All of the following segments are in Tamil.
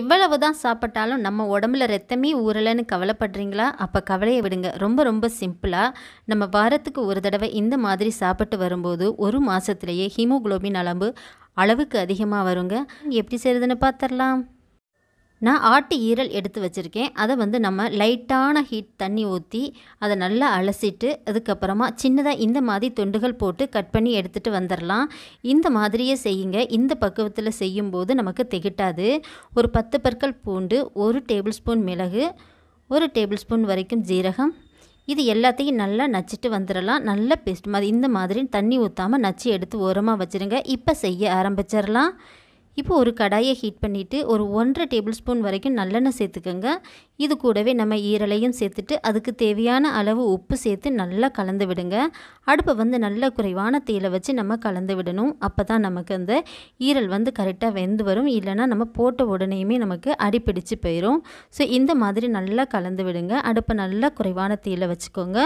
எவ்வளவு தான் சாப்பிட்டாலும் நம்ம உடம்புல ரத்தமே ஊறலைன்னு கவலைப்படுறீங்களா அப்போ கவலையை விடுங்க ரொம்ப ரொம்ப சிம்பிளாக நம்ம வாரத்துக்கு ஒரு தடவை இந்த மாதிரி சாப்பிட்டு வரும்போது ஒரு மாதத்துலேயே ஹீமோக்ளோபின் அளவு அளவுக்கு அதிகமாக வருங்க எப்படி செய்கிறதுன்னு பார்த்துடலாம் நான் ஆட்டு ஈரல் எடுத்து வச்சுருக்கேன் அதை வந்து நம்ம லைட்டான ஹீட் தண்ணி ஊற்றி அதை நல்லா அலசிட்டு அதுக்கப்புறமா சின்னதாக இந்த மாதிரி தொண்டுகள் போட்டு கட் பண்ணி எடுத்துகிட்டு வந்துடலாம் இந்த மாதிரியே செய்யுங்க இந்த பக்குவத்தில் செய்யும்போது நமக்கு திகட்டாது ஒரு பத்து பற்கள் பூண்டு ஒரு டேபிள் ஸ்பூன் மிளகு ஒரு டேபிள் ஸ்பூன் வரைக்கும் ஜீரகம் இது எல்லாத்தையும் நல்லா நச்சுட்டு வந்துடலாம் நல்ல பேஸ்ட் மாதிரி இந்த மாதிரி தண்ணி ஊற்றாமல் நச்சு எடுத்து ஓரமாக வச்சுருங்க இப்போ செய்ய ஆரம்பிச்சிடலாம் இப்போ ஒரு கடாயை ஹீட் பண்ணிவிட்டு ஒரு ஒன்றரை டேபிள் ஸ்பூன் வரைக்கும் நல்லெண்ணெய் சேர்த்துக்கோங்க இது கூடவே நம்ம ஈரலையும் சேர்த்துட்டு அதுக்கு தேவையான அளவு உப்பு சேர்த்து நல்லா கலந்து விடுங்க அடுப்பை வந்து நல்ல குறைவான தீயில வச்சு நம்ம கலந்து விடணும் அப்போ தான் நமக்கு அந்த ஈரல் வந்து கரெக்டாக வெந்து வரும் இல்லைனா நம்ம போட்ட உடனேயுமே நமக்கு அடிப்பிடிச்சு போயிடும் ஸோ இந்த மாதிரி நல்லா கலந்து விடுங்க அடுப்பை நல்லா குறைவான தீயில வச்சுக்கோங்க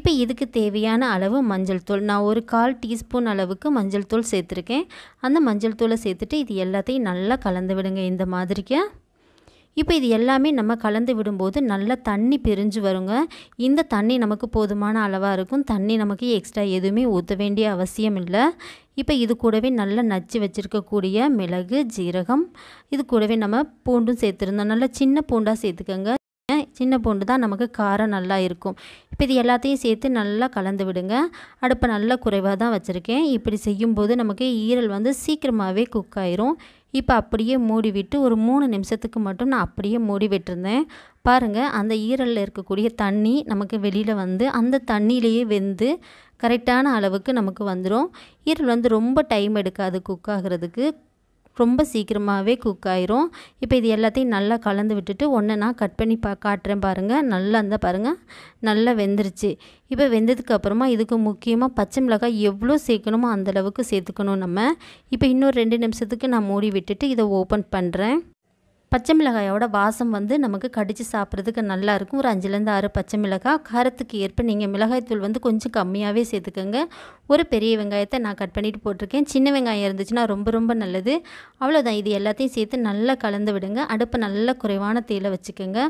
இப்போ இதுக்கு தேவையான அளவு மஞ்சள் தூள் நான் ஒரு கால் டீஸ்பூன் அளவுக்கு மஞ்சள் தூள் சேர்த்துருக்கேன் அந்த மஞ்சள் தூளை சேர்த்துட்டு இது எல்லாத்தையும் நல்லா கலந்து விடுங்க இந்த மாதிரிக்கு இப்போ இது எல்லாமே நம்ம கலந்து விடும்போது நல்லா தண்ணி பிரிஞ்சு வருங்க இந்த தண்ணி நமக்கு போதுமான அளவாக இருக்கும் தண்ணி நமக்கு எக்ஸ்ட்ரா எதுவுமே ஊற்ற வேண்டிய அவசியம் இல்லை இப்போ இது கூடவே நல்லா நச்சு வச்சுருக்கக்கூடிய மிளகு ஜீரகம் இது கூடவே நம்ம பூண்டும் சேர்த்துருந்தோம் நல்லா சின்ன பூண்டாக சேர்த்துக்கோங்க சின்ன பூண்டு தான் நமக்கு காரம் நல்லா இருக்கும் இப்போ இது எல்லாத்தையும் சேர்த்து நல்லா கலந்து விடுங்க அடுப்பை நல்லா குறைவாக தான் வச்சுருக்கேன் இப்படி செய்யும்போது நமக்கு ஈரல் வந்து சீக்கிரமாகவே குக் ஆயிரும் இப்போ அப்படியே மூடி விட்டு ஒரு மூணு நிமிஷத்துக்கு மட்டும் நான் அப்படியே மூடி விட்டுருந்தேன் பாருங்கள் அந்த ஈரலில் இருக்கக்கூடிய தண்ணி நமக்கு வெளியில் வந்து அந்த தண்ணியிலேயே வெந்து கரெக்டான அளவுக்கு நமக்கு வந்துடும் ஈரல் வந்து ரொம்ப டைம் எடுக்காது குக் ஆகிறதுக்கு ரொம்ப சீக்கிரமாகவே குக் ஆயிரும் இப்போ இது எல்லாத்தையும் நல்லா கலந்து விட்டுட்டு ஒன்று நான் கட் பண்ணி பா காட்டுறேன் பாருங்கள் நல்லா இருந்தால் பாருங்கள் நல்லா வெந்துருச்சு இப்போ வெந்ததுக்கு அப்புறமா இதுக்கு முக்கியமாக பச்சை மிளகாய் எவ்வளோ சேர்க்கணுமோ அந்தளவுக்கு சேர்த்துக்கணும் நம்ம இப்போ இன்னொரு ரெண்டு நிமிஷத்துக்கு நான் மூடி விட்டுட்டு இதை ஓப்பன் பண்ணுறேன் பச்சை மிளகாயோட வாசம் வந்து நமக்கு கடித்து சாப்பிட்றதுக்கு நல்லாயிருக்கும் ஒரு அஞ்சுலேருந்து ஆறு பச்சை மிளகாய் காரத்துக்கு ஏற்ப நீங்கள் மிளகாய்த்தூள் வந்து கொஞ்சம் கம்மியாகவே சேர்த்துக்கோங்க ஒரு பெரிய வெங்காயத்தை நான் கட் பண்ணிட்டு போட்டிருக்கேன் சின்ன வெங்காயம் இருந்துச்சுன்னா ரொம்ப ரொம்ப நல்லது அவ்வளோதான் இது எல்லாத்தையும் சேர்த்து நல்லா கலந்து விடுங்க அடுப்பு நல்ல குறைவான தேயிலை வச்சுக்கோங்க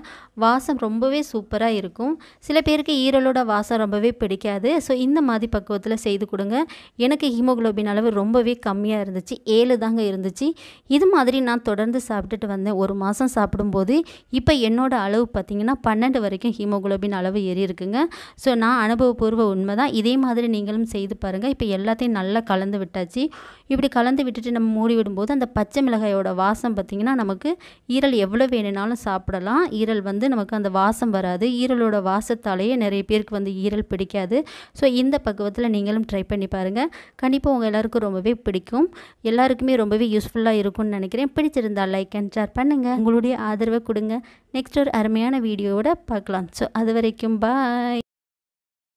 வாசம் ரொம்பவே சூப்பராக இருக்கும் சில பேருக்கு ஈரலோட வாசம் ரொம்பவே பிடிக்காது ஸோ இந்த மாதிரி பக்குவத்தில் செய்து கொடுங்க எனக்கு ஹீமோக்ளோபின் அளவு ரொம்பவே கம்மியாக இருந்துச்சு ஏழு தாங்க இருந்துச்சு இது மாதிரி நான் தொடர்ந்து சாப்பிட்டுட்டு வந்தேன் ஒரு மாதம் சாப்பிடும்போது இப்போ என்னோடய அளவு பார்த்திங்கன்னா பன்னெண்டு வரைக்கும் ஹீமோகுளோபின் அளவு ஏறி இருக்குங்க ஸோ நான் அனுபவபூர்வ உண்மை தான் இதே மாதிரி நீங்களும் செய்து பாருங்கள் இப்போ எல்லாத்தையும் நல்லா கலந்து விட்டாச்சு இப்படி கலந்து விட்டுட்டு நம்ம மூடி விடும்போது அந்த பச்சை மிளகாயோட வாசம் பார்த்திங்கன்னா நமக்கு ஈரல் எவ்வளோ வேணும்னாலும் சாப்பிடலாம் ஈரல் வந்து நமக்கு அந்த வாசம் வராது ஈரலோட வாசத்தாலேயே நிறைய பேருக்கு வந்து ஈரல் பிடிக்காது ஸோ இந்த பக்குவத்தில் நீங்களும் ட்ரை பண்ணி பாருங்கள் கண்டிப்பாக உங்கள் எல்லாருக்கும் ரொம்பவே பிடிக்கும் எல்லாருக்குமே ரொம்பவே யூஸ்ஃபுல்லாக இருக்கும்னு நினைக்கிறேன் பிடிச்சிருந்தால் லைக் அண்ட் ஷேர் பண்ணுங்கள் பண்ணுங்கள் உங்களுடைய ஆதரவை கொடுங்க நெக்ஸ்ட் ஒரு அருமையான வீடியோவோட பார்க்கலாம் ஸோ அது வரைக்கும் பாய்